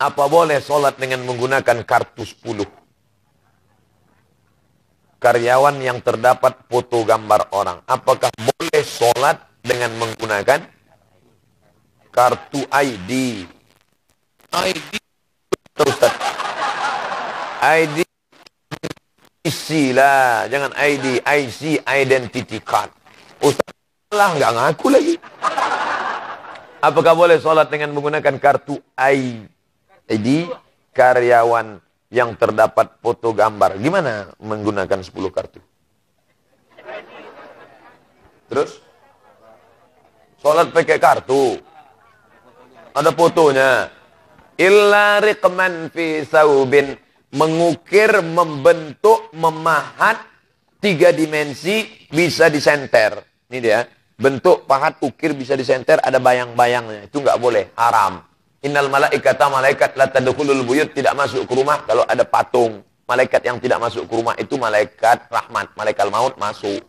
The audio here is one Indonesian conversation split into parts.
Apa boleh sholat dengan menggunakan kartu 10? Karyawan yang terdapat foto gambar orang. Apakah boleh sholat dengan menggunakan kartu ID? ID. Ustaz. ID. IC lah. Jangan ID. IC Identity Card. Ustaz lah nggak ngaku lagi. Apakah boleh sholat dengan menggunakan kartu ID? Jadi karyawan yang terdapat foto gambar, gimana menggunakan 10 kartu? Terus? Sholat pakai kartu. Ada fotonya. Illa riqman fi saubin. Mengukir, membentuk, memahat. Tiga dimensi bisa disenter. Ini dia. Bentuk, pahat, ukir bisa disenter. Ada bayang-bayangnya. Itu nggak boleh. Haram. Innal malaikata malaikat la tadkhulul buyut tidak masuk ke rumah kalau ada patung. Malaikat yang tidak masuk ke rumah itu malaikat rahmat, malaikat maut masuk.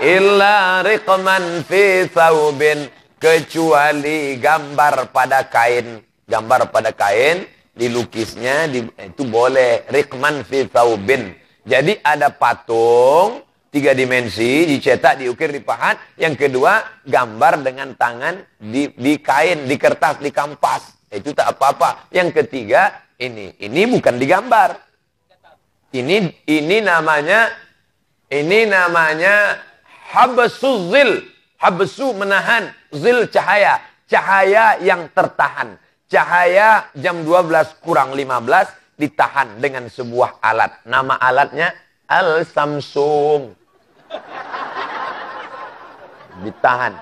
Illa riqman fi thawbin kecuali gambar pada kain, gambar pada kain dilukisnya di, itu boleh riqman fi thawbin. Jadi ada patung Tiga dimensi, dicetak, diukir, dipahat. Yang kedua, gambar dengan tangan di, di kain, di kertas, di kampas. Itu tak apa-apa. Yang ketiga, ini. Ini bukan digambar. Ini ini namanya ini namanya habsu zil. Habsu menahan zil cahaya. Cahaya yang tertahan. Cahaya jam 12 kurang 15 ditahan dengan sebuah alat. Nama alatnya Al-Samsung ditahan.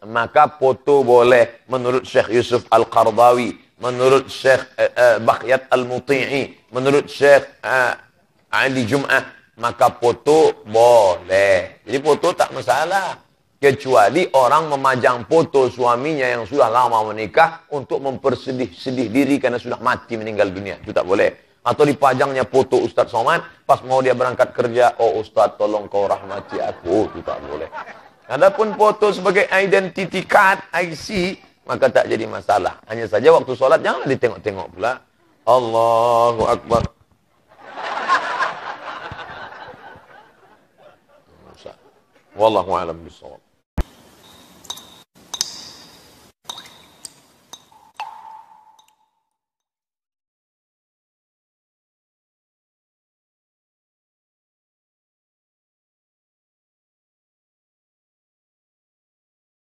Maka foto boleh menurut Syekh Yusuf Al-Qardawi, menurut Syekh uh, uh, Bakhyat Al-Muti'i, menurut Syekh uh, Ali Jum'ah, maka foto boleh. Jadi foto tak masalah. Kecuali orang memajang foto suaminya yang sudah lama menikah untuk mempersedih-sedih diri karena sudah mati meninggal dunia. Itu tak boleh. Atau dipajangnya foto Ustaz Somad, pas mau dia berangkat kerja, oh Ustaz tolong kau rahmati aku, oh, itu tak boleh. Adapun foto sebagai identity card, IC, maka tak jadi masalah. Hanya saja waktu sholat jangan ditengok-tengok pula. Allahu Akbar. Wallahu a'lam bishawab.